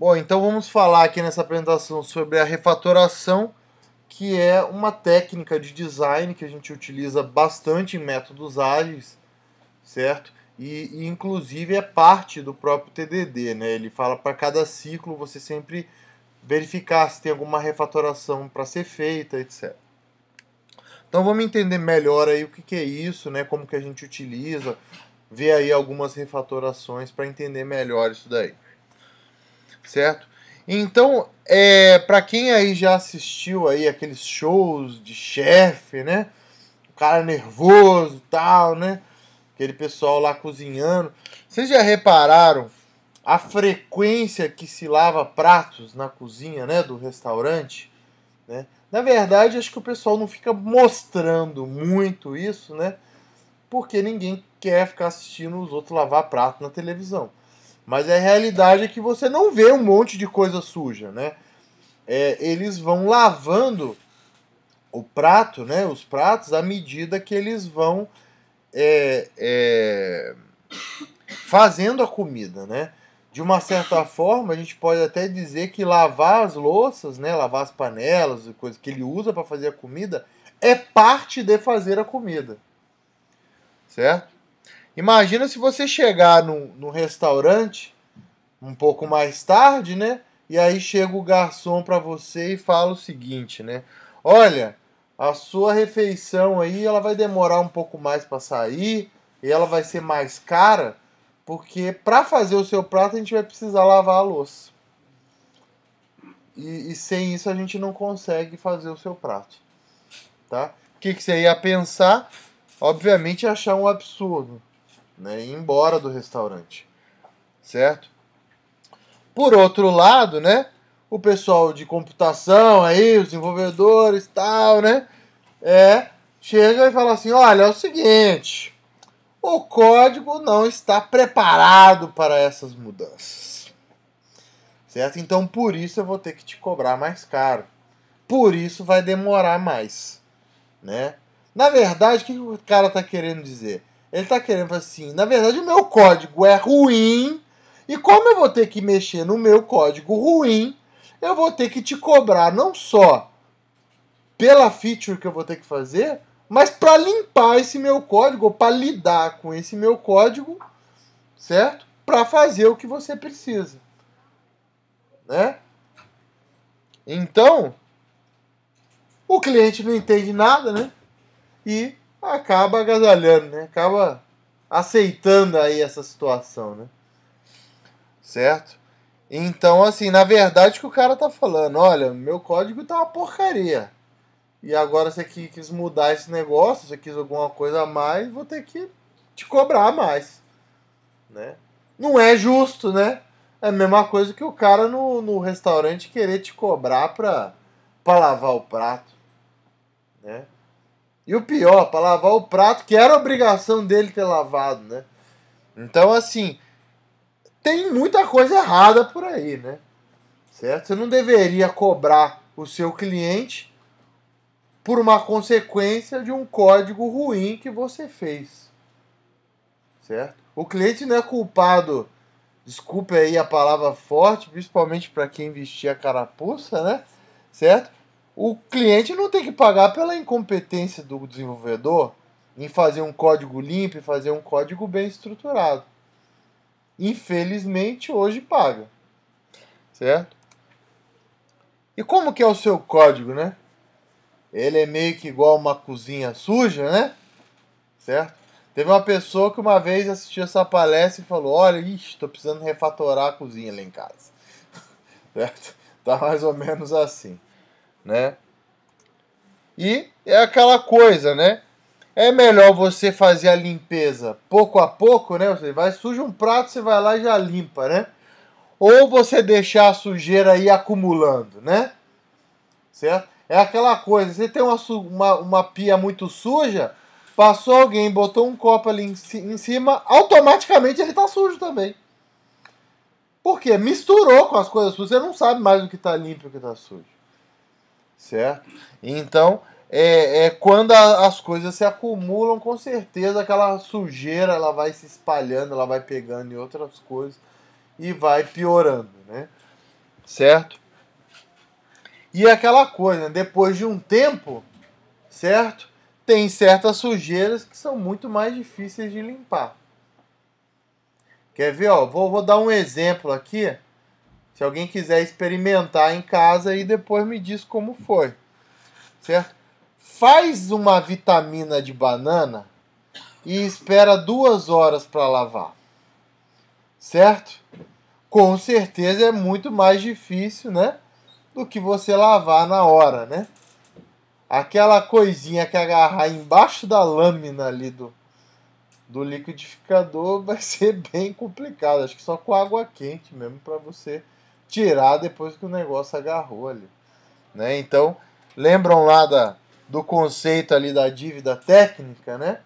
Bom, então vamos falar aqui nessa apresentação sobre a refatoração, que é uma técnica de design que a gente utiliza bastante em métodos ágeis, certo? E, e inclusive é parte do próprio TDD, né? Ele fala para cada ciclo você sempre verificar se tem alguma refatoração para ser feita, etc. Então vamos entender melhor aí o que, que, é isso, né? Como que a gente utiliza, ver aí algumas refatorações para entender melhor isso daí certo? Então, é, para quem aí já assistiu aí aqueles shows de chefe, né? O cara nervoso, tal, né? Aquele pessoal lá cozinhando. Vocês já repararam a frequência que se lava pratos na cozinha, né, do restaurante, né? Na verdade, acho que o pessoal não fica mostrando muito isso, né? Porque ninguém quer ficar assistindo os outros lavar prato na televisão. Mas é a realidade é que você não vê um monte de coisa suja, né? É, eles vão lavando o prato, né? Os pratos à medida que eles vão é, é, fazendo a comida, né? De uma certa forma, a gente pode até dizer que lavar as louças, né? Lavar as panelas, coisas que ele usa para fazer a comida, é parte de fazer a comida, certo? Imagina se você chegar num, num restaurante um pouco mais tarde, né? E aí chega o garçom para você e fala o seguinte, né? Olha, a sua refeição aí ela vai demorar um pouco mais para sair e ela vai ser mais cara, porque para fazer o seu prato a gente vai precisar lavar a louça. E, e sem isso a gente não consegue fazer o seu prato, tá? O que, que você ia pensar? Obviamente achar um absurdo né, ir embora do restaurante, certo? Por outro lado, né, o pessoal de computação aí, os desenvolvedores tal, né, é, chega e fala assim, olha, é o seguinte, o código não está preparado para essas mudanças, certo? Então, por isso eu vou ter que te cobrar mais caro, por isso vai demorar mais, né? Na verdade, o que o cara está querendo dizer? Ele tá querendo assim, na verdade o meu código é ruim, e como eu vou ter que mexer no meu código ruim, eu vou ter que te cobrar não só pela feature que eu vou ter que fazer, mas para limpar esse meu código, para lidar com esse meu código, certo? Para fazer o que você precisa. Né? Então, o cliente não entende nada, né? E acaba agasalhando, né? Acaba aceitando aí essa situação, né? Certo? Então, assim, na verdade que o cara tá falando, olha, meu código tá uma porcaria. E agora você aqui quis mudar esse negócio, você quis alguma coisa a mais, vou ter que te cobrar mais, né? Não é justo, né? É a mesma coisa que o cara no, no restaurante querer te cobrar pra, pra lavar o prato, né? E o pior, para lavar o prato, que era obrigação dele ter lavado, né? Então, assim, tem muita coisa errada por aí, né? Certo? Você não deveria cobrar o seu cliente por uma consequência de um código ruim que você fez. Certo? O cliente não é culpado, desculpe aí a palavra forte, principalmente para quem vestia carapuça, né? Certo? o cliente não tem que pagar pela incompetência do desenvolvedor em fazer um código limpo e fazer um código bem estruturado. Infelizmente, hoje paga. Certo? E como que é o seu código, né? Ele é meio que igual uma cozinha suja, né? Certo? Teve uma pessoa que uma vez assistiu essa palestra e falou: Olha, ixi, precisando refatorar a cozinha lá em casa. Certo? Tá mais ou menos assim né? E é aquela coisa, né? É melhor você fazer a limpeza pouco a pouco, né? Você vai suja um prato, você vai lá e já limpa, né? Ou você deixar a sujeira aí acumulando, né? Certo? É aquela coisa, você tem uma, uma, uma pia muito suja, passou alguém, botou um copo ali em, cima, automaticamente ele tá sujo também. Por quê? Misturou com as coisas sujas, você não sabe mais o que tá limpo e o que tá sujo certo? Então, é, é quando a, as coisas se acumulam, com certeza aquela sujeira ela vai se espalhando, ela vai pegando em outras coisas e vai piorando, né? Certo? E aquela coisa, depois de um tempo, certo? Tem certas sujeiras que são muito mais difíceis de limpar. Quer ver? Ó, vou, vou dar um exemplo aqui se alguém quiser experimentar em casa e depois me diz como foi. Certo? Faz uma vitamina de banana e espera duas horas para lavar. Certo? Com certeza é muito mais difícil, né? Do que você lavar na hora, né? Aquela coisinha que agarrar embaixo da lâmina ali do, do liquidificador vai ser bem complicado. Acho que só com água quente mesmo para você tirar depois que o negócio agarrou ali. Né? Então, lembram lá da, do conceito ali da dívida técnica, né?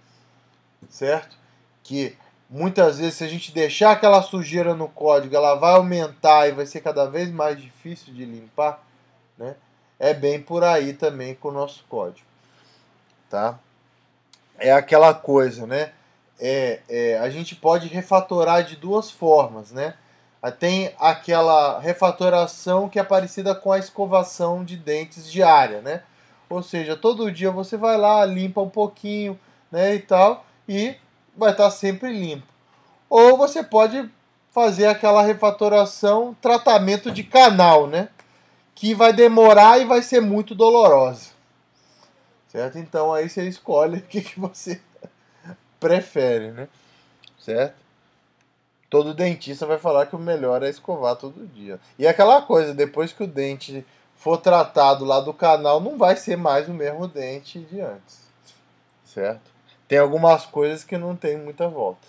Certo? Que muitas vezes se a gente deixar aquela sujeira no código, ela vai aumentar e vai ser cada vez mais difícil de limpar, né? É bem por aí também com o nosso código, tá? É aquela coisa, né? É, é, a gente pode refatorar de duas formas, né? Ah, tem aquela refatoração que é parecida com a escovação de dentes diária, né? Ou seja, todo dia você vai lá, limpa um pouquinho, né, e tal, e vai estar tá sempre limpo. Ou você pode fazer aquela refatoração, tratamento de canal, né? Que vai demorar e vai ser muito dolorosa. Certo? Então aí você escolhe o que, que você prefere, né? Certo? todo dentista vai falar que o melhor é escovar todo dia. E aquela coisa, depois que o dente for tratado lá do canal, não vai ser mais o mesmo dente de antes. Certo? Tem algumas coisas que não tem muita volta.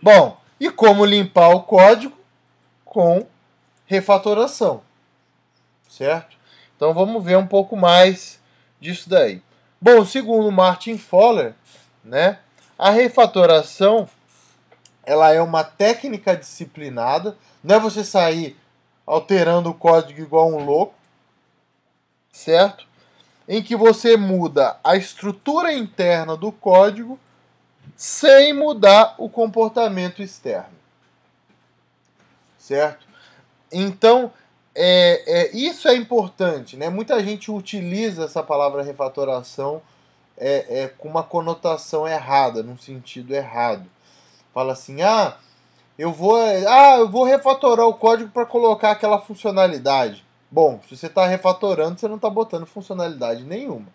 Bom, e como limpar o código com refatoração. Certo? Então vamos ver um pouco mais disso daí. Bom, segundo Martin Fowler, né, a refatoração ela é uma técnica disciplinada. Não é você sair alterando o código igual um louco, certo? Em que você muda a estrutura interna do código sem mudar o comportamento externo, certo? Então, é, é, isso é importante, né? Muita gente utiliza essa palavra refatoração é, é, com uma conotação errada, num sentido errado. Fala assim: "Ah, eu vou, ah, eu vou refatorar o código para colocar aquela funcionalidade". Bom, se você está refatorando, você não está botando funcionalidade nenhuma.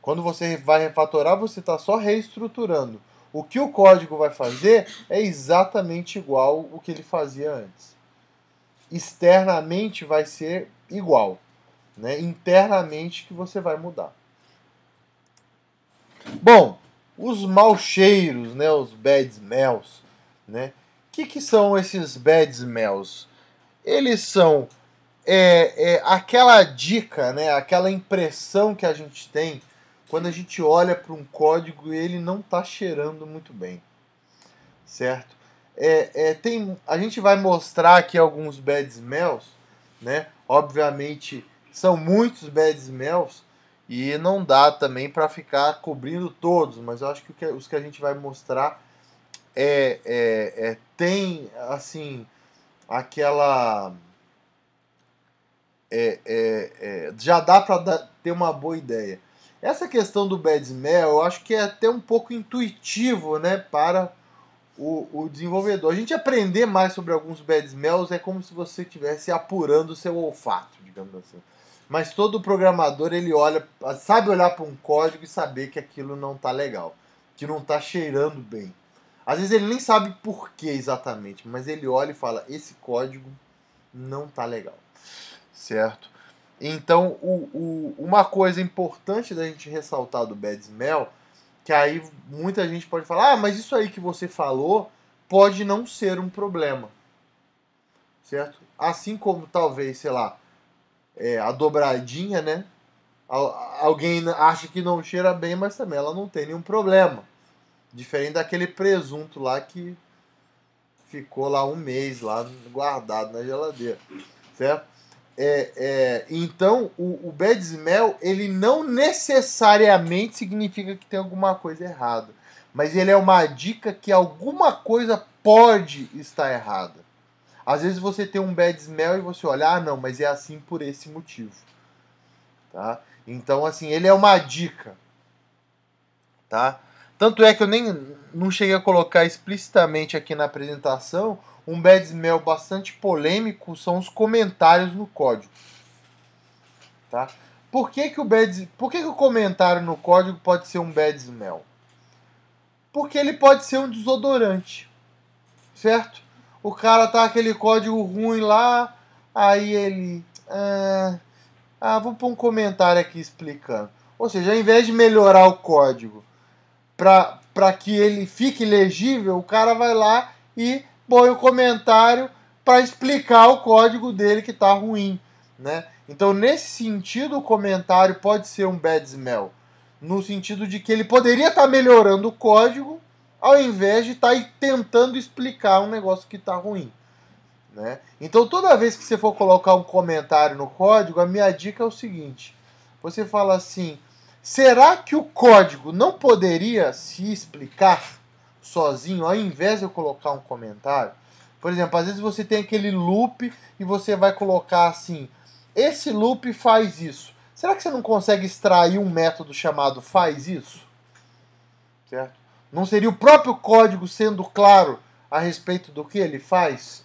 Quando você vai refatorar, você está só reestruturando. O que o código vai fazer é exatamente igual o que ele fazia antes. Externamente vai ser igual, né? Internamente que você vai mudar. Bom, os mal cheiros, né, os bad smells, né? O que, que são esses bad smells? Eles são é, é, aquela dica, né, aquela impressão que a gente tem quando a gente olha para um código e ele não está cheirando muito bem, certo? É, é, tem, a gente vai mostrar aqui alguns bad smells, né? Obviamente são muitos bad smells, e não dá também para ficar cobrindo todos, mas eu acho que os que a gente vai mostrar é, é, é tem assim aquela é, é, é já dá para ter uma boa ideia. Essa questão do bad smell, eu acho que é até um pouco intuitivo, né, para o, o, desenvolvedor. A gente aprender mais sobre alguns bad smells é como se você estivesse apurando o seu olfato, digamos assim mas todo programador ele olha, sabe olhar para um código e saber que aquilo não tá legal, que não tá cheirando bem. Às vezes ele nem sabe por que exatamente, mas ele olha e fala: esse código não tá legal, certo? Então, o, o, uma coisa importante da gente ressaltar do Bad Smell, que aí muita gente pode falar: ah, mas isso aí que você falou pode não ser um problema, certo? Assim como talvez, sei lá, é, a dobradinha, né? Alguém acha que não cheira bem, mas também ela não tem nenhum problema. Diferente daquele presunto lá que ficou lá um mês lá guardado na geladeira, certo? É, é, então o, o bad smell ele não necessariamente significa que tem alguma coisa errada, mas ele é uma dica que alguma coisa pode estar errada. Às vezes você tem um bad smell e você olha, ah, não, mas é assim por esse motivo. Tá? Então, assim, ele é uma dica. Tá? Tanto é que eu nem não cheguei a colocar explicitamente aqui na apresentação. Um bad smell bastante polêmico são os comentários no código. Tá? Por que, que o bad, por que, que o comentário no código pode ser um bad smell? Porque ele pode ser um desodorante, certo? o cara tá aquele código ruim lá, aí ele. Ah, ah, vou pôr um comentário aqui explicando. Ou seja, ao invés de melhorar o código para que ele fique legível, o cara vai lá e põe o um comentário para explicar o código dele que está ruim. Né? Então, nesse sentido, o comentário pode ser um bad smell. No sentido de que ele poderia estar tá melhorando o código, ao invés de estar tá tentando explicar um negócio que está ruim. Né? Então, toda vez que você for colocar um comentário no código, a minha dica é o seguinte: você fala assim, será que o código não poderia se explicar sozinho ao invés de eu colocar um comentário? Por exemplo, às vezes você tem aquele loop e você vai colocar assim: esse loop faz isso. Será que você não consegue extrair um método chamado faz isso? Certo? Não seria o próprio código sendo claro a respeito do que ele faz?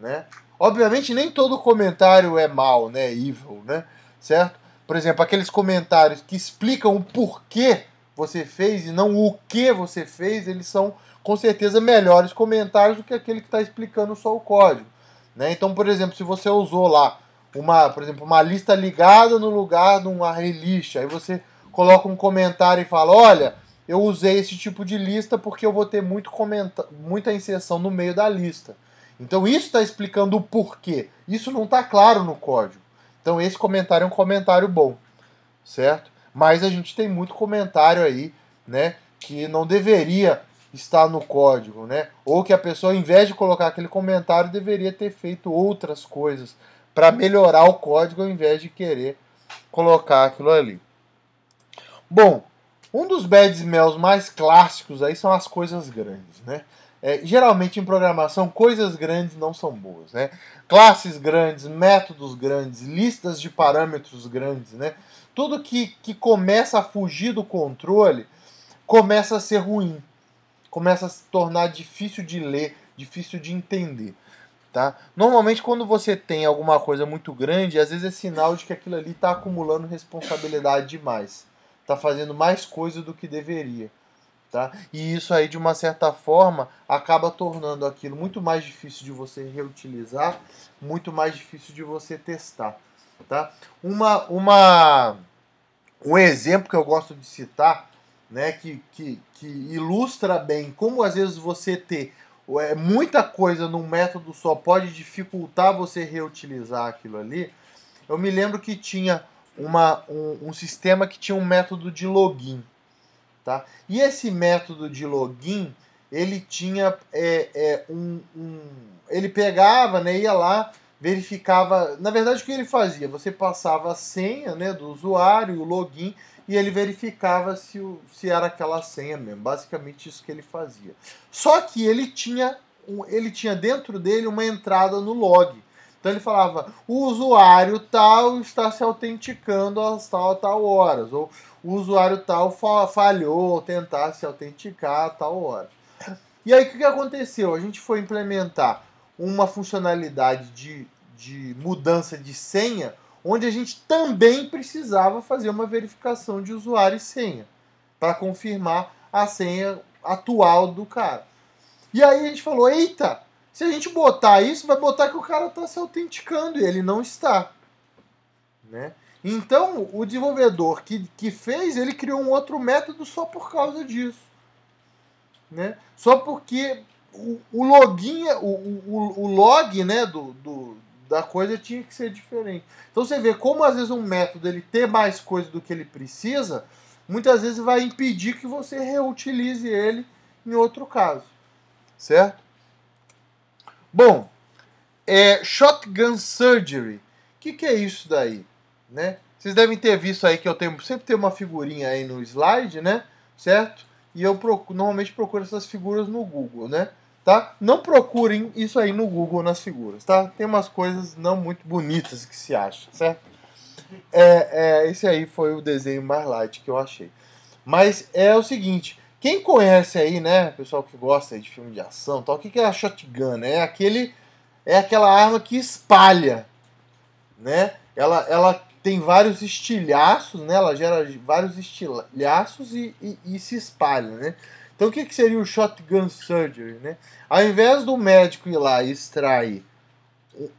Né? Obviamente, nem todo comentário é mal, né? Evil, né? Certo? Por exemplo, aqueles comentários que explicam o porquê você fez e não o que você fez, eles são com certeza melhores comentários do que aquele que está explicando só o código. Né? Então, por exemplo, se você usou lá uma, por exemplo, uma lista ligada no lugar de uma relista, aí você coloca um comentário e fala: olha, eu usei esse tipo de lista porque eu vou ter muito comenta muita inserção no meio da lista. Então isso está explicando o porquê. Isso não está claro no código. Então esse comentário é um comentário bom, certo? Mas a gente tem muito comentário aí, né, que não deveria estar no código, né? Ou que a pessoa, ao invés de colocar aquele comentário, deveria ter feito outras coisas para melhorar o código, ao invés de querer colocar aquilo ali. Bom, um dos bad smells mais clássicos aí são as coisas grandes, né? É, geralmente em programação, coisas grandes não são boas, né? Classes grandes, métodos grandes, listas de parâmetros grandes, né? Tudo que, que começa a fugir do controle começa a ser ruim, começa a se tornar difícil de ler, difícil de entender, tá? Normalmente quando você tem alguma coisa muito grande, às vezes é sinal de que aquilo ali está acumulando responsabilidade demais está fazendo mais coisa do que deveria. Tá? E isso aí, de uma certa forma, acaba tornando aquilo muito mais difícil de você reutilizar, muito mais difícil de você testar. Tá? Uma, uma, um exemplo que eu gosto de citar, né, que, que, que ilustra bem como às vezes você ter é, muita coisa num método só pode dificultar você reutilizar aquilo ali. Eu me lembro que tinha uma, um, um, sistema que tinha um método de login. Tá? E esse método de login, ele tinha é, é, um, um, Ele pegava, né, ia lá, verificava. Na verdade, o que ele fazia? Você passava a senha né, do usuário, o login, e ele verificava se, se era aquela senha mesmo. Basicamente isso que ele fazia. Só que ele tinha, ele tinha dentro dele uma entrada no log. Então ele falava, o usuário tal está se autenticando às tal a tal horas, ou o usuário tal falhou ao tentar se autenticar a tal hora. E aí o que, que aconteceu? A gente foi implementar uma funcionalidade de, de mudança de senha, onde a gente também precisava fazer uma verificação de usuário e senha, para confirmar a senha atual do cara. E aí a gente falou, eita, se a gente botar isso, vai botar que o cara está se autenticando e ele não está. Né? Então, o desenvolvedor que, que fez, ele criou um outro método só por causa disso. Né? Só porque o, o login, o, o, o log né, do, do, da coisa tinha que ser diferente. Então você vê como às vezes um método ele ter mais coisa do que ele precisa, muitas vezes vai impedir que você reutilize ele em outro caso. Certo? Bom, é, Shotgun Surgery. O que, que, é isso daí? Né? Vocês devem ter visto aí que eu tenho, sempre tenho uma figurinha aí no slide, né? Certo? E eu procuro, normalmente procuro essas figuras no Google, né? Tá? Não procurem isso aí no Google nas figuras, tá? Tem umas coisas não muito bonitas que se acha, certo? É, é, esse aí foi o desenho mais light que eu achei. Mas é o seguinte, quem conhece aí, né, pessoal que gosta de filme de ação, tal, o que, que é a shotgun? Né? É aquele, é aquela arma que espalha, né? Ela, ela tem vários estilhaços, né? Ela gera vários estilhaços e, e, e se espalha, né? Então o que, que seria o shotgun surgery, né? Ao invés do médico ir lá e extrair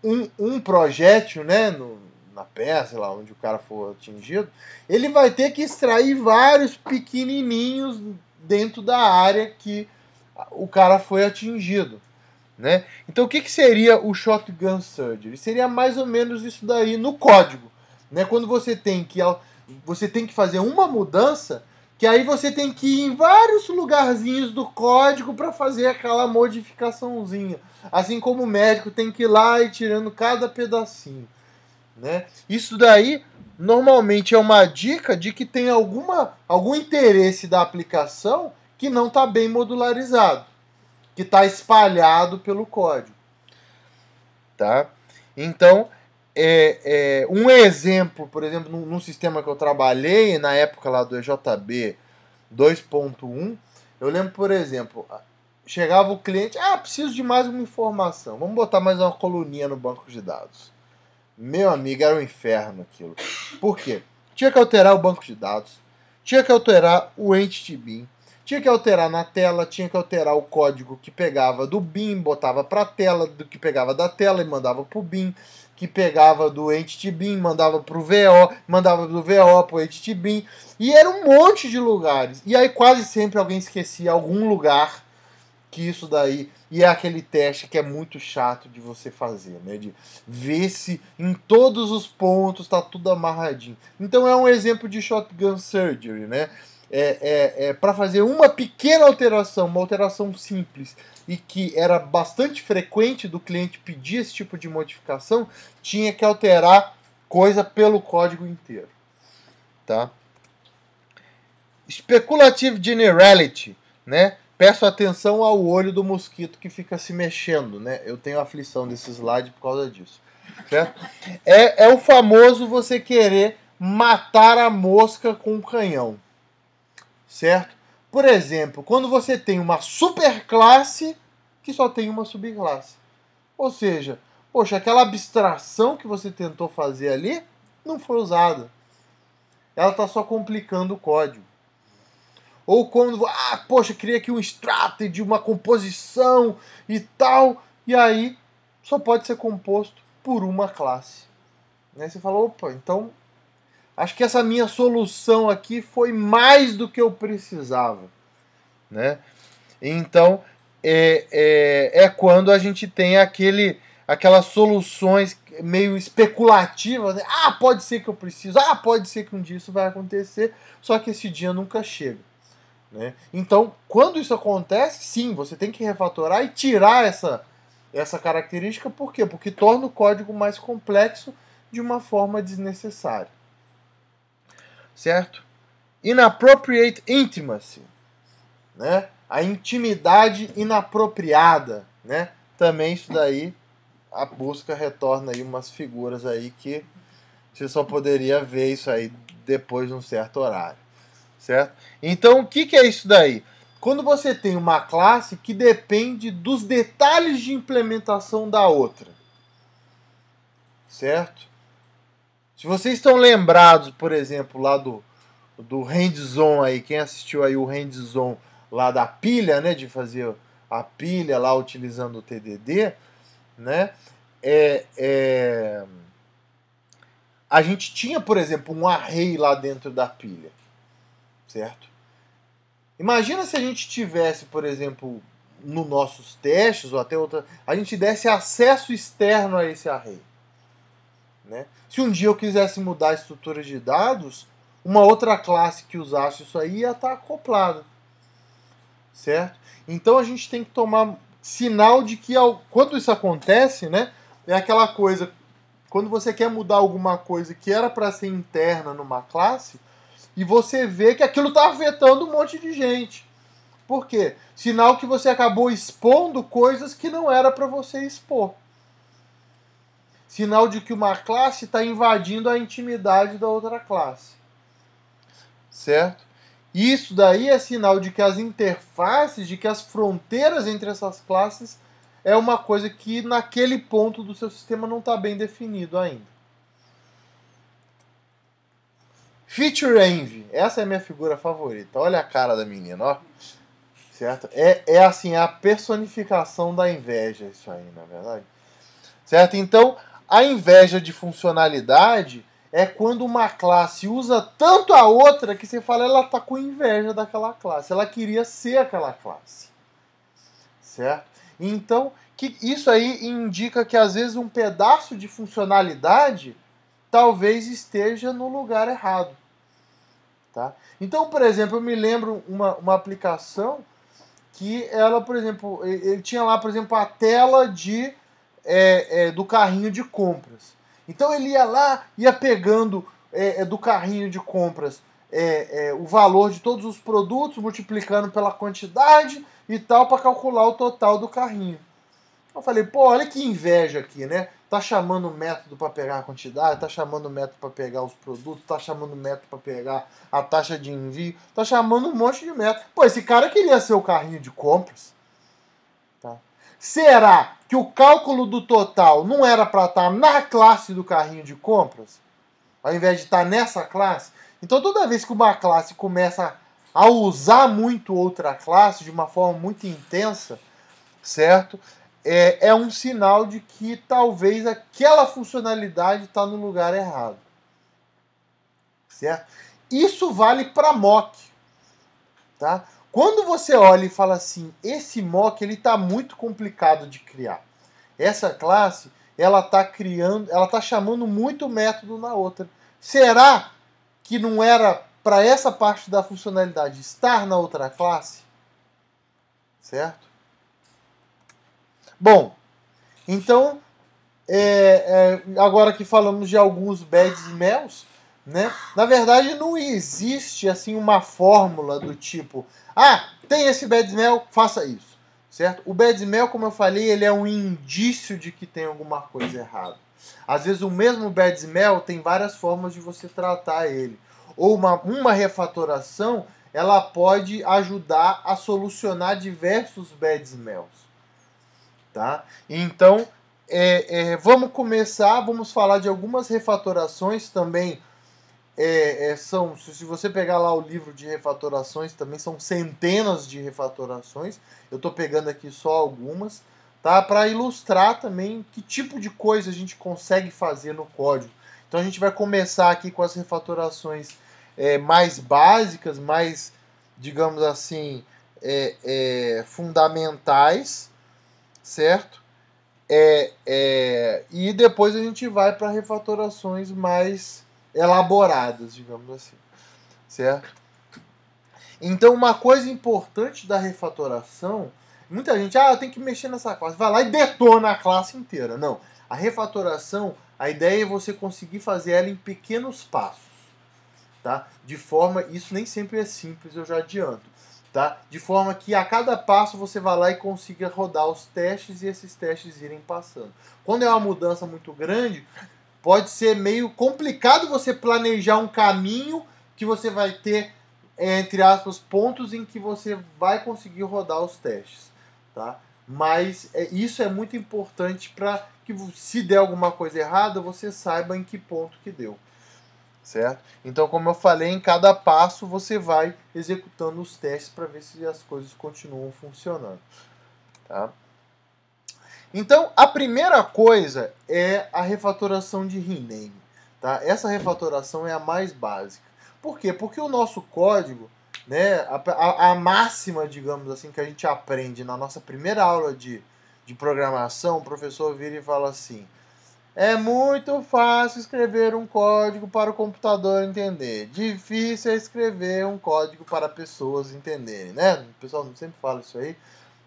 um, um projétil, né, no, na peça, lá, onde o cara for atingido, ele vai ter que extrair vários pequenininhos dentro da área que o cara foi atingido. Né? Então o que, que seria o shotgun surgery? Seria mais ou menos isso daí no código. Né? Quando você tem que você tem que fazer uma mudança, que aí você tem que ir em vários lugarzinhos do código para fazer aquela modificaçãozinha. Assim como o médico tem que ir lá e tirando cada pedacinho. Né? Isso daí normalmente é uma dica de que tem alguma, algum interesse da aplicação que não está bem modularizado, que está espalhado pelo código. Tá? Então, é, é, um exemplo, por exemplo, num, num, sistema que eu trabalhei na época lá do EJB 2.1, eu lembro, por exemplo, chegava o cliente, ah, preciso de mais uma informação, vamos botar mais uma coluninha no banco de dados. Meu amigo, era um inferno aquilo. Por quê? Tinha que alterar o banco de dados, tinha que alterar o entity bin, tinha que alterar na tela, tinha que alterar o código que pegava do bim botava para a tela, do que pegava da tela e mandava pro bim que pegava do entity bin, mandava pro VO, mandava do VO pro entity bin, e era um monte de lugares. E aí quase sempre alguém esquecia algum lugar que isso daí e é aquele teste que é muito chato de você fazer, né? De ver se em todos os pontos está tudo amarradinho. Então é um exemplo de shotgun surgery, né? É, é, é para fazer uma pequena alteração, uma alteração simples e que era bastante frequente do cliente pedir esse tipo de modificação, tinha que alterar coisa pelo código inteiro, tá? Speculative generality, né? Peço atenção ao olho do mosquito que fica se mexendo, né? Eu tenho aflição desse slide por causa disso. Certo? É, é o famoso você querer matar a mosca com um canhão. Certo? Por exemplo, quando você tem uma superclasse que só tem uma subclasse. Ou seja, poxa, aquela abstração que você tentou fazer ali não foi usada. Ela está só complicando o código. Ou quando, ah, poxa, queria aqui um extrato de uma composição e tal. E aí só pode ser composto por uma classe. Né? Você fala, opa, então acho que essa minha solução aqui foi mais do que eu precisava. Né? Então é, é, é quando a gente tem aquele aquelas soluções meio especulativas. Né? Ah, pode ser que eu preciso. Ah, pode ser que um dia isso vai acontecer. Só que esse dia nunca chega. Né? Então, quando isso acontece, sim, você tem que refatorar e tirar essa, essa característica, por quê? Porque torna o código mais complexo de uma forma desnecessária. Certo? Inappropriate intimacy, né? A intimidade inapropriada, né? Também isso daí a busca retorna aí umas figuras aí que você só poderia ver isso aí depois de um certo horário certo? Então, o que, que é isso daí? Quando você tem uma classe que depende dos detalhes de implementação da outra, certo? Se vocês estão lembrados, por exemplo, lá do, do hands-on aí, quem assistiu aí o hands-on lá da pilha, né, de fazer a pilha lá utilizando o TDD, né, é, é... a gente tinha, por exemplo, um array lá dentro da pilha certo? Imagina se a gente tivesse, por exemplo, nos nossos testes ou até outra, a gente desse acesso externo a esse array. Né? Se um dia eu quisesse mudar a estrutura de dados, uma outra classe que usasse isso aí ia estar tá acoplada. Certo? Então a gente tem que tomar sinal de que ao, quando isso acontece, né, é aquela coisa, quando você quer mudar alguma coisa que era para ser interna numa classe, e você vê que aquilo está afetando um monte de gente. Por quê? Sinal que você acabou expondo coisas que não era para você expor. Sinal de que uma classe está invadindo a intimidade da outra classe. Certo? Isso daí é sinal de que as interfaces, de que as fronteiras entre essas classes é uma coisa que naquele ponto do seu sistema não está bem definido ainda. Feature Envy. Essa é a minha figura favorita. Olha a cara da menina, ó. Certo? É, é assim, a personificação da inveja, isso aí, na é verdade. Certo? Então, a inveja de funcionalidade é quando uma classe usa tanto a outra que você fala ela tá com inveja daquela classe, ela queria ser aquela classe. Certo? Então, que isso aí indica que às vezes um pedaço de funcionalidade talvez esteja no lugar errado. Tá? Então, por exemplo, eu me lembro uma, uma aplicação que ela, por exemplo, ele tinha lá, por exemplo, a tela de é, é, do carrinho de compras. Então ele ia lá, ia pegando é, é do carrinho de compras é, é, o valor de todos os produtos, multiplicando pela quantidade e tal, para calcular o total do carrinho. Eu falei, pô, olha que inveja aqui, né? Tá chamando o método para pegar a quantidade, tá chamando o método para pegar os produtos, tá chamando o método para pegar a taxa de envio, tá chamando um monte de método. Pô, esse cara queria ser o carrinho de compras. Tá? Será que o cálculo do total não era para estar tá na classe do carrinho de compras? Ao invés de estar tá nessa classe? Então toda vez que uma classe começa a usar muito outra classe de uma forma muito intensa, certo? é, é um sinal de que talvez aquela funcionalidade está no lugar errado. Certo? Isso vale para mock. Tá? Quando você olha e fala assim, esse mock ele está muito complicado de criar. Essa classe ela está criando, ela está chamando muito método na outra. Será que não era para essa parte da funcionalidade estar na outra classe? Certo? Bom, então, é, é, agora que falamos de alguns bad smells, né? Na verdade, não existe assim uma fórmula do tipo, ah, tem esse bad smell, faça isso, certo? O bad smell, como eu falei, ele é um indício de que tem alguma coisa errada. Às vezes o mesmo bad smell tem várias formas de você tratar ele. Ou uma, uma refatoração, ela pode ajudar a solucionar diversos bad smells. Tá? Então, é, é, vamos começar, vamos falar de algumas refatorações também. É, é são, se você pegar lá o livro de refatorações, também são centenas de refatorações. Eu estou pegando aqui só algumas, tá? Para ilustrar também que tipo de coisa a gente consegue fazer no código. Então a gente vai começar aqui com as refatorações é, mais básicas, mais, digamos assim, é, fundamentais certo? É, é, e depois a gente vai para refatorações mais elaboradas, digamos assim, certo? Então, uma coisa importante da refatoração, muita gente, ah, eu tenho que mexer nessa classe, vai lá e detona a classe inteira. Não, a refatoração, a ideia é você conseguir fazer ela em pequenos passos, tá? De forma, isso nem sempre é simples, eu já adianto tá? De forma que a cada passo você vá lá e consiga rodar os testes e esses testes irem passando. Quando é uma mudança muito grande, pode ser meio complicado você planejar um caminho que você vai ter é, entre aspas pontos em que você vai conseguir rodar os testes, tá? Mas é, isso é muito importante para que se der alguma coisa errada, você saiba em que ponto que deu certo? Então, como eu falei, em cada passo você vai executando os testes para ver se as coisas continuam funcionando, tá? Então, a primeira coisa é a refatoração de rename, tá? Essa refatoração é a mais básica. Por quê? Porque o nosso código, né, a, a, a máxima, digamos assim, que a gente aprende na nossa primeira aula de, de programação, o professor vira e fala assim: é muito fácil escrever um código para o computador entender. Difícil é escrever um código para pessoas entenderem, né? O pessoal sempre fala isso aí,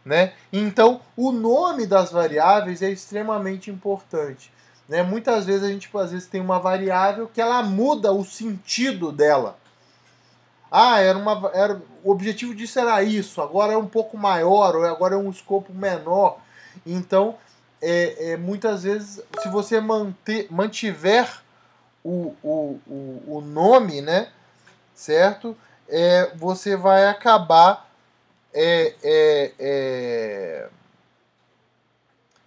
né? Então, o nome das variáveis é extremamente importante, né? Muitas vezes a gente às vezes tem uma variável que ela muda o sentido dela. Ah, era uma era o objetivo disso era isso, agora é um pouco maior ou agora é um escopo menor. Então, é, é, muitas vezes, se você manter, mantiver o, o, o, o nome, né? Certo? É, você vai acabar é, é, é,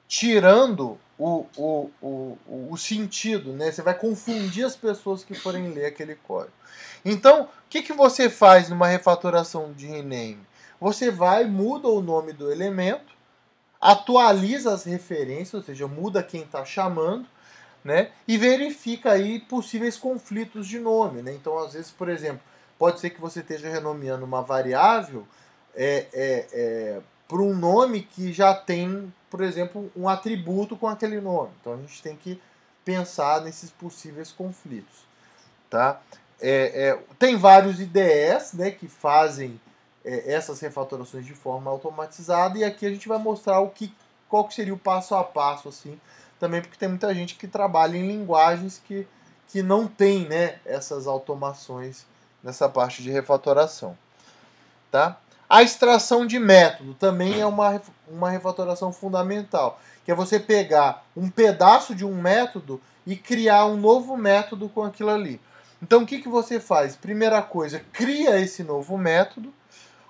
tirando o, o, o, o sentido, né? Você vai confundir as pessoas que forem ler aquele código. Então, o que, que você faz numa refatoração de rename? Você vai, muda o nome do elemento, atualiza as referências, ou seja, muda quem está chamando, né? E verifica aí possíveis conflitos de nome, né? Então, às vezes, por exemplo, pode ser que você esteja renomeando uma variável é, é, é um nome que já tem, por exemplo, um atributo com aquele nome. Então, a gente tem que pensar nesses possíveis conflitos, tá? É, é tem vários IDEs, né, que fazem é, essas refatorações de forma automatizada. E aqui a gente vai mostrar o que, qual que seria o passo a passo, assim, também porque tem muita gente que trabalha em linguagens que, que não tem né, essas automações nessa parte de refatoração. Tá? A extração de método também é uma, uma refatoração fundamental, que é você pegar um pedaço de um método e criar um novo método com aquilo ali. Então o que, que você faz? Primeira coisa, cria esse novo método,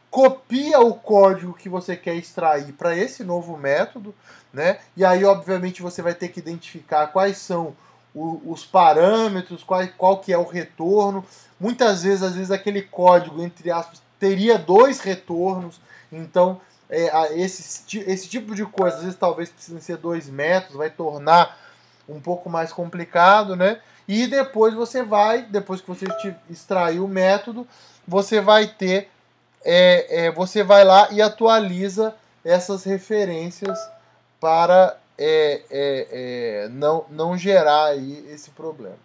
copia o código que você quer extrair para esse novo método, né? E aí, obviamente, você vai ter que identificar quais são o, os parâmetros, qual, qual que é o retorno. Muitas vezes, às vezes, aquele código, entre aspas, teria dois retornos, então é, esse, esse tipo de coisa, às vezes talvez precisem ser dois métodos, vai tornar um pouco mais complicado, né? E depois você vai, depois que você extrair o método, você vai ter é, é, você vai lá e atualiza essas referências para é, é, é, não, não gerar aí esse problema.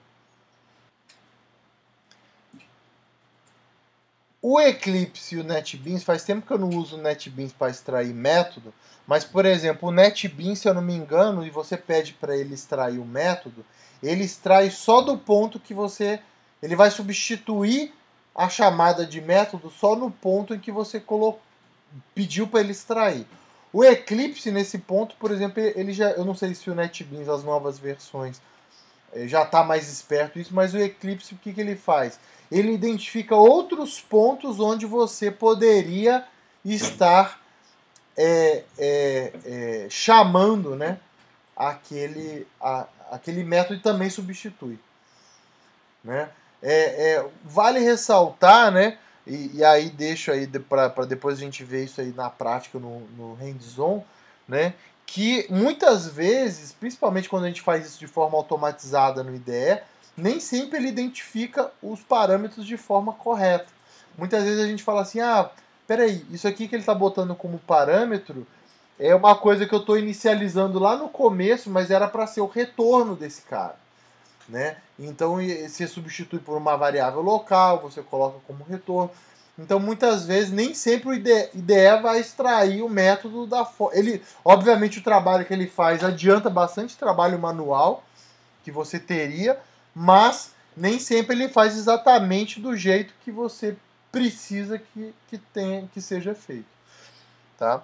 O Eclipse e o NetBeans, faz tempo que eu não uso o NetBeans para extrair método, mas, por exemplo, o NetBeans, se eu não me engano, e você pede para ele extrair o método, ele extrai só do ponto que você... Ele vai substituir a chamada de método só no ponto em que você colocou, pediu para ele extrair. O Eclipse, nesse ponto, por exemplo, ele já. Eu não sei se o NetBeans, as novas versões, eh, já está mais esperto isso, mas o Eclipse, o que, que ele faz? Ele identifica outros pontos onde você poderia estar é, é, é, chamando né, aquele, a, aquele método e também substitui. Né? É, é, vale ressaltar, né? E, e aí deixo aí para depois a gente ver isso aí na prática no, no hands-on, né? Que muitas vezes, principalmente quando a gente faz isso de forma automatizada no IDE, nem sempre ele identifica os parâmetros de forma correta. Muitas vezes a gente fala assim, ah, peraí, isso aqui que ele está botando como parâmetro é uma coisa que eu estou inicializando lá no começo, mas era para ser o retorno desse cara. Né? Então se substitui por uma variável local, você coloca como retorno. Então muitas vezes nem sempre o IDE, IDE vai extrair o método da ele, obviamente o trabalho que ele faz adianta bastante trabalho manual que você teria, mas nem sempre ele faz exatamente do jeito que você precisa que, que tenha que seja feito, tá?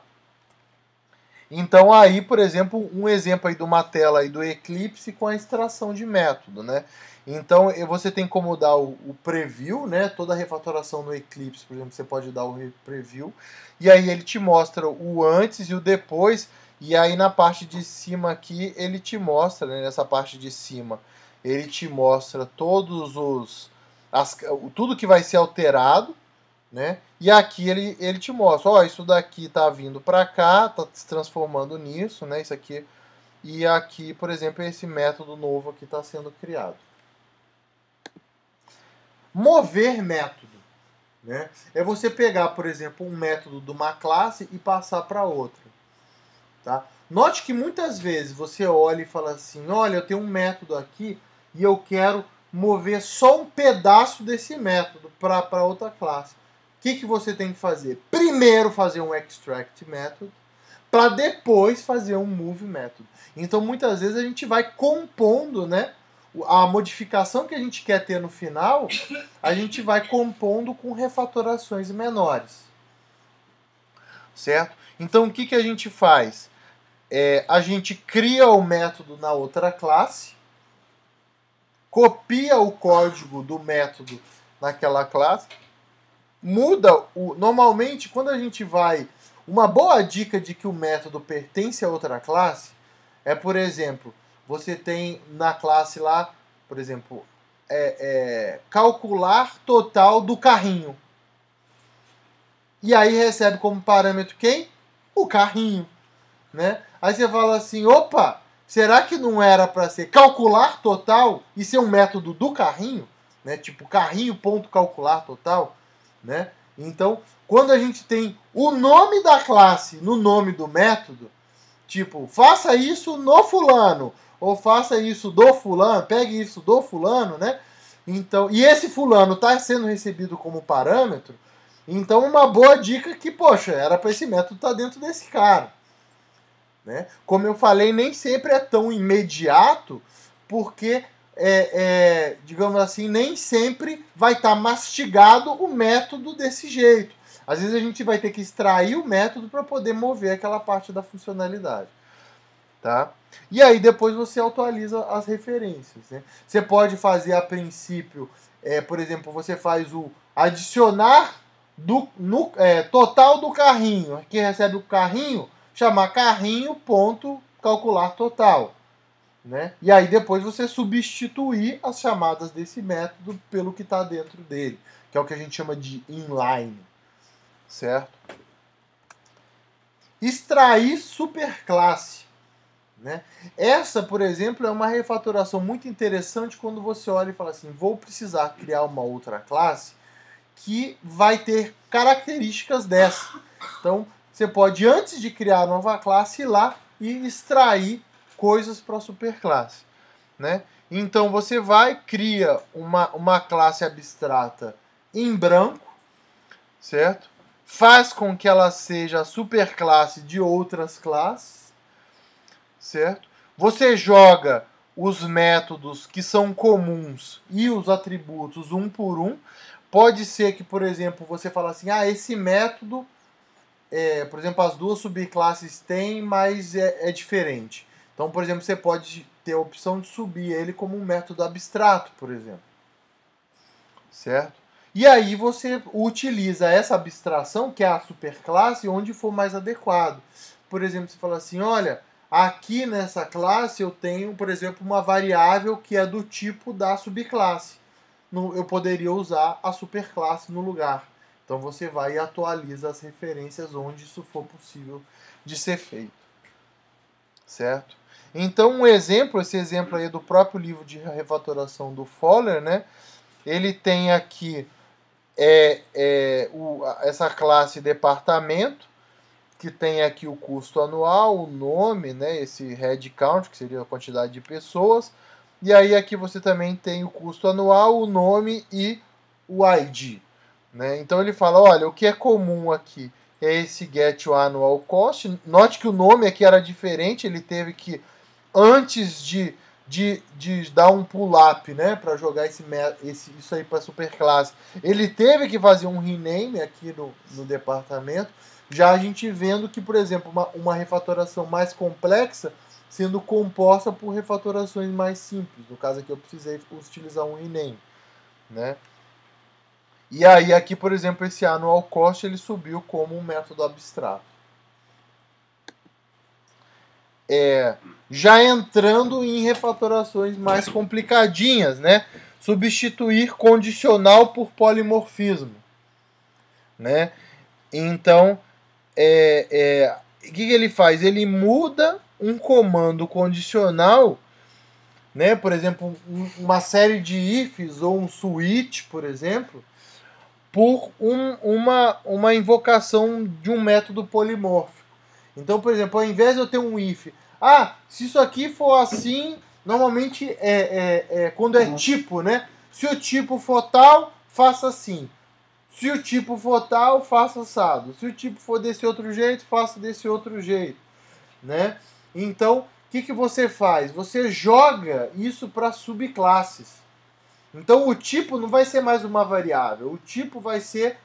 Então aí, por exemplo, um exemplo aí de uma tela aí do Eclipse com a extração de método, né? Então eh, você tem como dar o, preview, né? Toda a refatoração no Eclipse, por exemplo, você pode dar o preview. E aí ele te mostra o antes e o depois. E aí na parte de cima aqui ele te mostra, né? Nessa parte de cima ele te mostra todos os as, tudo que vai ser alterado, né? E aqui ele, ele te mostra, ó, isso daqui está vindo para cá, está se transformando nisso, né? Isso aqui. E aqui, por exemplo, esse método novo aqui está sendo criado. Mover método. Né? É você pegar, por exemplo, um método de uma classe e passar para outra. Tá? Note que muitas vezes você olha e fala assim, olha, eu tenho um método aqui e eu quero mover só um pedaço desse método para outra classe o que, que você tem que fazer? Primeiro fazer um extract method, para depois fazer um move method. Então muitas vezes a gente vai compondo, né? A modificação que a gente quer ter no final, a gente vai compondo com refatorações menores. Certo? Então o que, que a gente faz? É, a gente cria o método na outra classe, copia o código do método naquela classe, muda o. Normalmente, quando a gente vai. Uma boa dica de que o método pertence a outra classe é, por exemplo, você tem na classe lá, por exemplo, é, é, calcular total do carrinho. E aí recebe como parâmetro quem? O carrinho. Né? Aí você fala assim: opa, será que não era para ser calcular total e ser um método do carrinho? Né? Tipo, carrinho.calcular total? né? Então, quando a gente tem o nome da classe no nome do método, tipo, faça isso no fulano, ou faça isso do fulano, pegue isso do fulano, né? Então, e esse fulano está sendo recebido como parâmetro, então uma boa dica que, poxa, era para esse método estar tá dentro desse cara. Né? Como eu falei, nem sempre é tão imediato, porque é, é, digamos assim, nem sempre vai estar tá mastigado o método desse jeito. Às vezes a gente vai ter que extrair o método para poder mover aquela parte da funcionalidade. Tá? E aí depois você atualiza as referências. Né? Você pode fazer a princípio, é, por exemplo, você faz o adicionar do, no, é, total do carrinho. que recebe o carrinho, chamar carrinho ponto calcular total. Né? E aí depois você substituir as chamadas desse método pelo que está dentro dele, que é o que a gente chama de inline, certo? Extrair superclasse. Né? Essa, por exemplo, é uma refatoração muito interessante quando você olha e fala assim: vou precisar criar uma outra classe que vai ter características dessa. Então, você pode, antes de criar a nova classe, ir lá e extrair coisas para a superclasse. Né? Então você vai, cria uma, uma classe abstrata em branco, certo? Faz com que ela seja a superclasse de outras classes, certo? Você joga os métodos que são comuns e os atributos um por um. Pode ser que, por exemplo, você fala assim: ah, esse método, é, por exemplo, as duas subclasses têm, mas é, é diferente. Então, por exemplo, você pode ter a opção de subir ele como um método abstrato, por exemplo. Certo? E aí você utiliza essa abstração, que é a superclasse, onde for mais adequado. Por exemplo, você fala assim, olha, aqui nessa classe eu tenho, por exemplo, uma variável que é do tipo da subclasse. Eu poderia usar a superclasse no lugar. Então você vai e atualiza as referências onde isso for possível de ser feito. Certo? Então, um exemplo, esse exemplo aí do próprio livro de refatoração do Fowler, né? Ele tem aqui é, é, o, essa classe departamento, que tem aqui o custo anual, o nome, né? Esse head count, que seria a quantidade de pessoas. E aí aqui você também tem o custo anual, o nome e o ID. Né? Então ele fala, olha, o que é comum aqui é esse get annual cost. Note que o nome aqui era diferente, ele teve que antes de, de, de dar um pull-up, né? Para jogar esse, esse, isso aí para Superclasse. Ele teve que fazer um rename aqui no, no departamento. Já a gente vendo que, por exemplo, uma, uma refatoração mais complexa sendo composta por refatorações mais simples. No caso aqui eu precisei utilizar um rename, né? E aí aqui, por exemplo, esse annual cost ele subiu como um método abstrato é, já entrando em refatorações mais complicadinhas, né? Substituir condicional por polimorfismo, né? Então, é, é, o que, que ele faz? Ele muda um comando condicional, né? Por exemplo, uma série de ifs ou um switch, por exemplo, por um, uma, uma invocação de um método polimorfo. Então, por exemplo, ao invés de eu ter um if, ah, se isso aqui for assim, normalmente é, é, é quando é uhum. tipo, né? Se o tipo for tal, faça assim. Se o tipo for tal, faça assado. Se o tipo for desse outro jeito, faça desse outro jeito, né? Então, o que, que você faz? Você joga isso para subclasses. Então, o tipo não vai ser mais uma variável. O tipo vai ser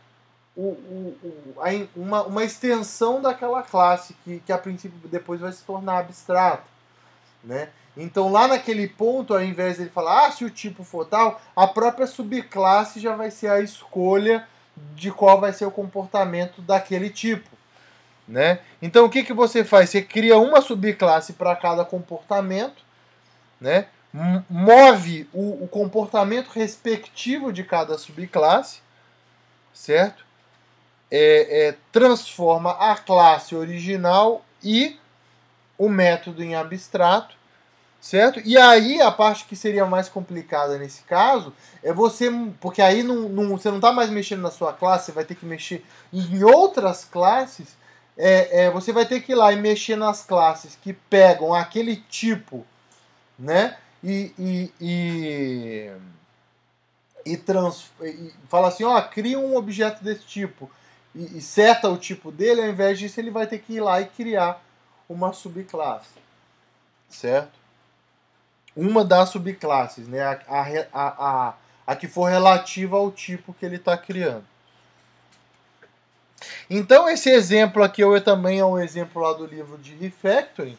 o, o, o, a, uma, uma extensão daquela classe que, que a princípio depois vai se tornar abstrata. Né? Então lá naquele ponto, ao invés ele falar, ah, se o tipo for tal, a própria subclasse já vai ser a escolha de qual vai ser o comportamento daquele tipo. Né? Então o que, que você faz? Você cria uma subclasse para cada comportamento, né? move o, o comportamento respectivo de cada subclasse, certo? é, é, transforma a classe original e o método em abstrato, certo? E aí a parte que seria mais complicada nesse caso é você, porque aí não, não você não está mais mexendo na sua classe, você vai ter que mexer em outras classes. É, é, você vai ter que ir lá e mexer nas classes que pegam aquele tipo, né? E, e, e, e, trans, e fala assim, ó, cria um objeto desse tipo e, e seta o tipo dele, ao invés disso ele vai ter que ir lá e criar uma subclasse, certo? Uma das subclasses, né? A, a, a, a, a que for relativa ao tipo que ele está criando. Então esse exemplo aqui eu é também é um exemplo lá do livro de refactoring,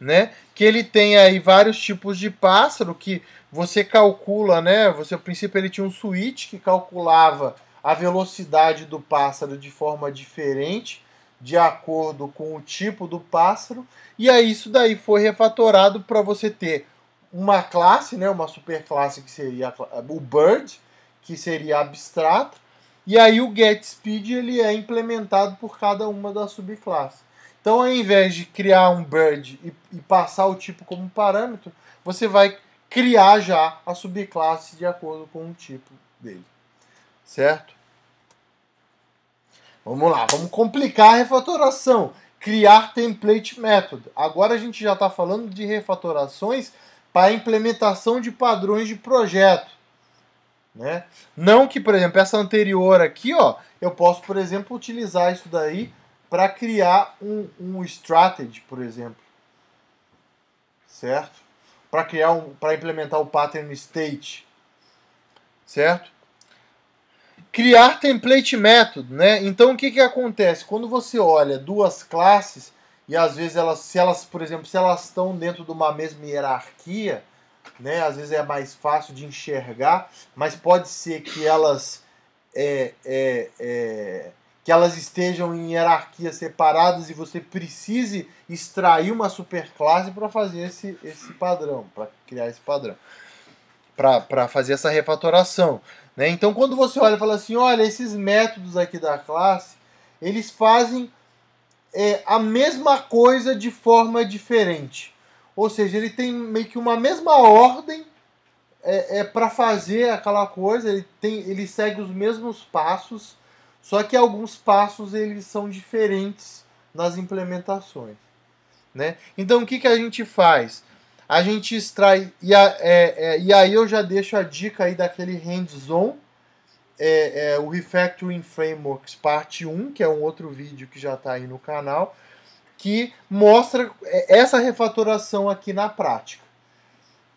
né? Que ele tem aí vários tipos de pássaro que você calcula, né? Você, no princípio, ele tinha um switch que calculava a velocidade do pássaro de forma diferente, de acordo com o tipo do pássaro, e aí isso daí foi refatorado para você ter uma classe, né, uma superclasse que seria o bird, que seria abstrato, e aí o get speed ele é implementado por cada uma das subclasses. Então, ao invés de criar um bird e, e passar o tipo como parâmetro, você vai criar já a subclasse de acordo com o tipo dele certo? Vamos lá, vamos complicar a refatoração, criar template method. Agora a gente já está falando de refatorações para implementação de padrões de projeto. Né? Não que, por exemplo, essa anterior aqui, ó, eu posso, por exemplo, utilizar isso daí para criar um, um strategy, por exemplo. Certo? Para criar um, para implementar o pattern state. Certo? criar template método, né? Então o que, que acontece? Quando você olha duas classes, e às vezes elas, se elas, por exemplo, se elas estão dentro de uma mesma hierarquia, né? Às vezes é mais fácil de enxergar, mas pode ser que elas é, é, é, que elas estejam em hierarquias separadas e você precise extrair uma superclasse para fazer esse, esse padrão, para criar esse padrão, para fazer essa refatoração. Né? Então, quando você olha e fala assim, olha, esses métodos aqui da classe, eles fazem é, a mesma coisa de forma diferente. Ou seja, ele tem meio que uma mesma ordem é, é para fazer aquela coisa, ele, tem, ele segue os mesmos passos, só que alguns passos eles são diferentes nas implementações. Né? Então, o que, que a gente faz? a gente extrai. E, a, é, é, e aí eu já deixo a dica aí daquele hands-on, é, é o Refactoring Frameworks parte 1, que é um outro vídeo que já está aí no canal, que mostra é, essa refatoração aqui na prática.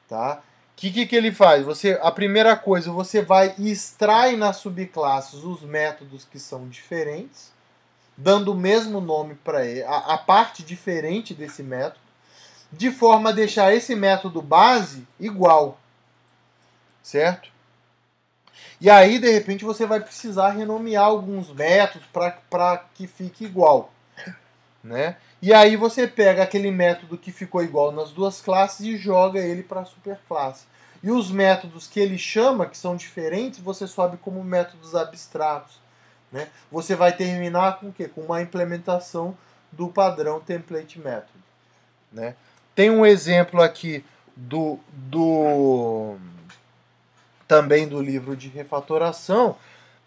Tá? O que, que, que, ele faz? Você, a primeira coisa, você vai e extrai nas subclasses os métodos que são diferentes, dando o mesmo nome para a, a parte diferente desse método de forma a deixar esse método base igual. Certo? E aí, de repente, você vai precisar renomear alguns métodos para que fique igual. Né? E aí você pega aquele método que ficou igual nas duas classes e joga ele para a superclasse. E os métodos que ele chama, que são diferentes, você sobe como métodos abstratos. Né? Você vai terminar com o quê? Com uma implementação do padrão template method. Né? Tem um exemplo aqui do, do também do livro de refatoração,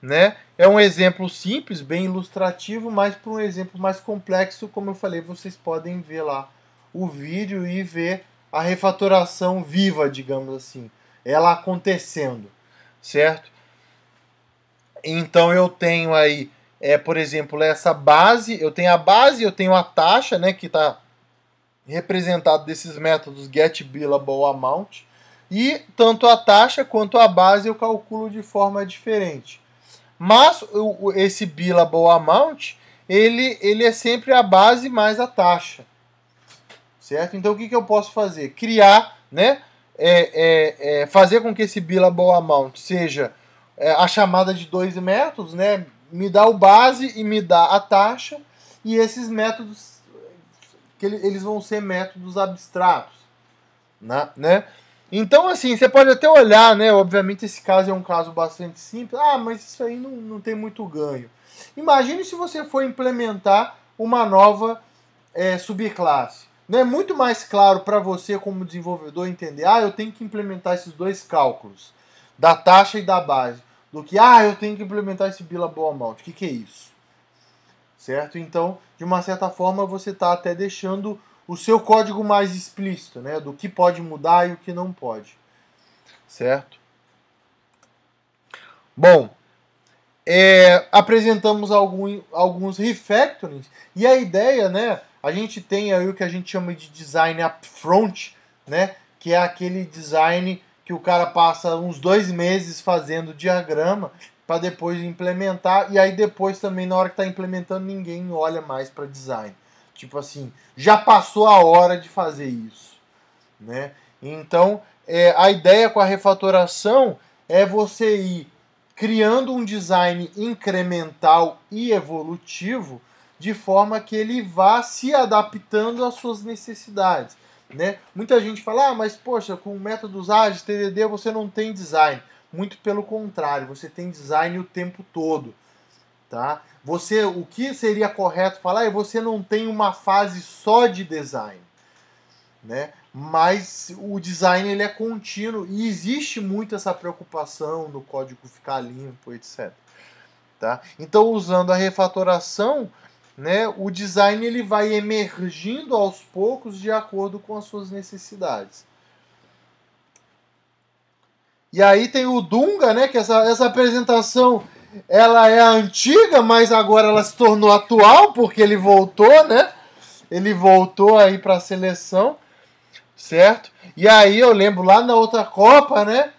né? É um exemplo simples, bem ilustrativo, mas para um exemplo mais complexo, como eu falei, vocês podem ver lá o vídeo e ver a refatoração viva, digamos assim, ela acontecendo, certo? Então eu tenho aí, é, por exemplo, essa base, eu tenho a base, eu tenho a taxa, né, que está representado desses métodos getBillableAmount. E tanto a taxa quanto a base eu calculo de forma diferente. Mas esse billableAmount, ele, ele é sempre a base mais a taxa. Certo? Então o que, que eu posso fazer? Criar, né? É, é, é fazer com que esse billableAmount seja é, a chamada de dois métodos, né? Me dá o base e me dá a taxa. E esses métodos que eles vão ser métodos abstratos, né? né? Então, assim, você pode até olhar, né? Obviamente, esse caso é um caso bastante simples. Ah, mas isso aí não, não tem muito ganho. Imagine se você for implementar uma nova é, subclasse. Não é muito mais claro para você, como desenvolvedor, entender: ah, eu tenho que implementar esses dois cálculos, da taxa e da base, do que, ah, eu tenho que implementar esse billable amount. O que, que é isso? certo? Então, de uma certa forma, você está até deixando o seu código mais explícito, né? Do que pode mudar e o que não pode, certo? Bom, é, apresentamos algum, alguns refactorings e a ideia, né? A gente tem aí o que a gente chama de design upfront, né? Que é aquele design que o cara passa uns dois meses fazendo diagrama para depois implementar e aí depois também na hora que está implementando ninguém olha mais para design. Tipo assim, já passou a hora de fazer isso, né? Então, é, a ideia com a refatoração é você ir criando um design incremental e evolutivo de forma que ele vá se adaptando às suas necessidades, né? Muita gente fala, ah, mas poxa, com métodos ágeis, TDD, você não tem design. Muito pelo contrário, você tem design o tempo todo, tá? Você, o que seria correto falar é você não tem uma fase só de design, né? Mas o design ele é contínuo e existe muito essa preocupação do código ficar limpo, etc. Tá? Então, usando a refatoração, né, o design ele vai emergindo aos poucos de acordo com as suas necessidades. E aí tem o Dunga, né? Que essa, essa apresentação ela é antiga, mas agora ela se tornou atual porque ele voltou, né? Ele voltou aí para a seleção, certo? E aí eu lembro lá na outra Copa, né?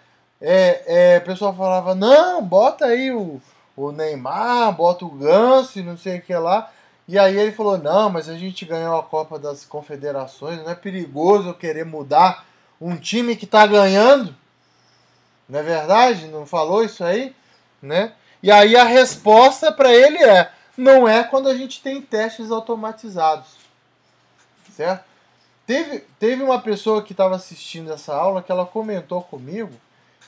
É, é, o pessoal falava: não, bota aí o, o Neymar, bota o Ganso, e não sei o que lá. E aí ele falou: não, mas a gente ganhou a Copa das Confederações, não é perigoso eu querer mudar um time que está ganhando. Não é verdade? Não falou isso aí? Né? E aí a resposta para ele é: não é quando a gente tem testes automatizados. Certo? Teve, teve uma pessoa que estava assistindo essa aula que ela comentou comigo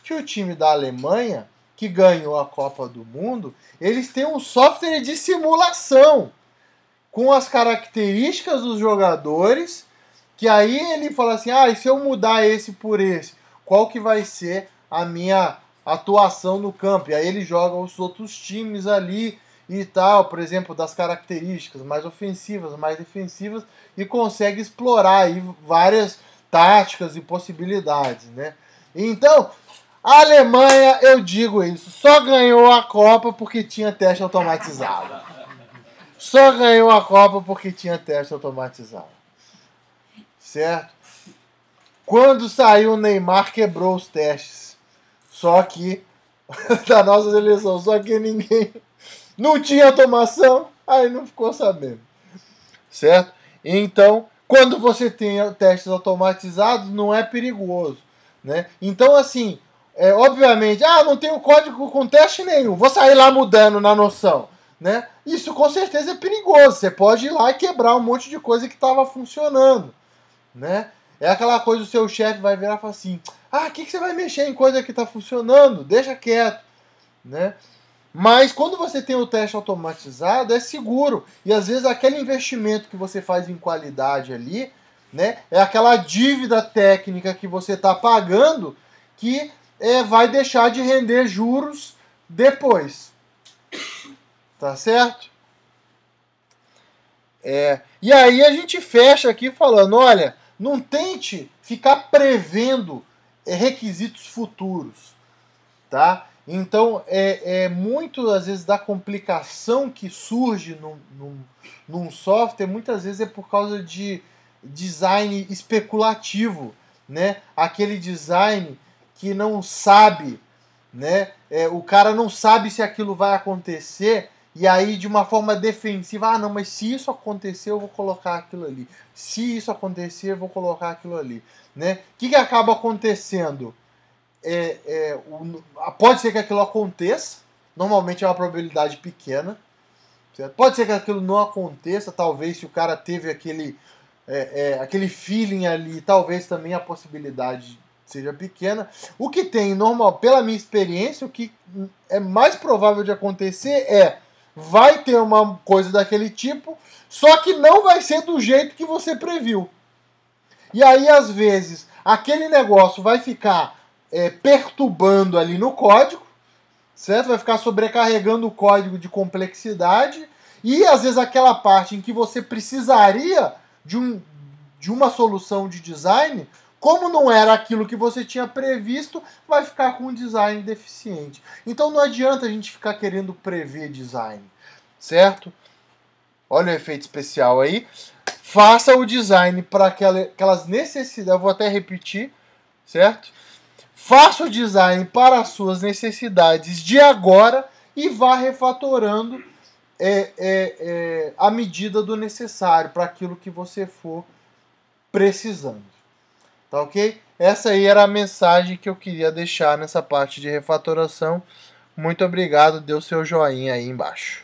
que o time da Alemanha, que ganhou a Copa do Mundo, eles têm um software de simulação com as características dos jogadores, que aí ele fala assim: "Ah, e se eu mudar esse por esse, qual que vai ser a minha atuação no campo. E aí ele joga os outros times ali e tal, por exemplo, das características mais ofensivas, mais defensivas, e consegue explorar aí várias táticas e possibilidades, né? Então, a Alemanha, eu digo isso, só ganhou a Copa porque tinha teste automatizado. Só ganhou a Copa porque tinha teste automatizado. Certo? Quando saiu o Neymar, quebrou os testes só que da nossa seleção, só que ninguém não tinha automação, aí não ficou sabendo. Certo? Então, quando você tem testes automatizados, não é perigoso, né? Então, assim, é, obviamente, ah, não tenho código com teste nenhum, vou sair lá mudando na noção, né? Isso com certeza é perigoso, você pode ir lá e quebrar um monte de coisa que estava funcionando, né? É aquela coisa, o seu chefe vai virar e falar assim, ah, o que, que você vai mexer em coisa que está funcionando? Deixa quieto, né? Mas quando você tem o teste automatizado, é seguro. E às vezes aquele investimento que você faz em qualidade ali, né? É aquela dívida técnica que você está pagando que é, vai deixar de render juros depois. Tá certo? É, e aí a gente fecha aqui falando: olha, não tente ficar prevendo é requisitos futuros, tá? Então, é, é muito, às vezes, da complicação que surge num, num, num software, muitas vezes é por causa de design especulativo, né? Aquele design que não sabe, né? É, o cara não sabe se aquilo vai acontecer e aí, de uma forma defensiva, ah, não, mas se isso acontecer, eu vou colocar aquilo ali. Se isso acontecer, eu vou colocar aquilo ali. Né? O que, que acaba acontecendo? É, é, o, pode ser que aquilo aconteça, normalmente é uma probabilidade pequena. Certo? Pode ser que aquilo não aconteça, talvez se o cara teve aquele, é, é aquele feeling ali, talvez também a possibilidade seja pequena. O que tem normal, pela minha experiência, o que hum, é mais provável de acontecer é vai ter uma coisa daquele tipo, só que não vai ser do jeito que você previu. E aí, às vezes, aquele negócio vai ficar é, perturbando ali no código, certo? Vai ficar sobrecarregando o código de complexidade, e às vezes aquela parte em que você precisaria de, um, de uma solução de design como não era aquilo que você tinha previsto, vai ficar com um design deficiente. Então não adianta a gente ficar querendo prever design, certo? Olha o efeito especial aí. Faça o design para aquelas necessidades. Eu vou até repetir, certo? Faça o design para as suas necessidades de agora e vá refatorando é, é, é, à medida do necessário para aquilo que você for precisando. Tá ok? Essa aí era a mensagem que eu queria deixar nessa parte de refatoração. Muito obrigado, dê o seu joinha aí embaixo.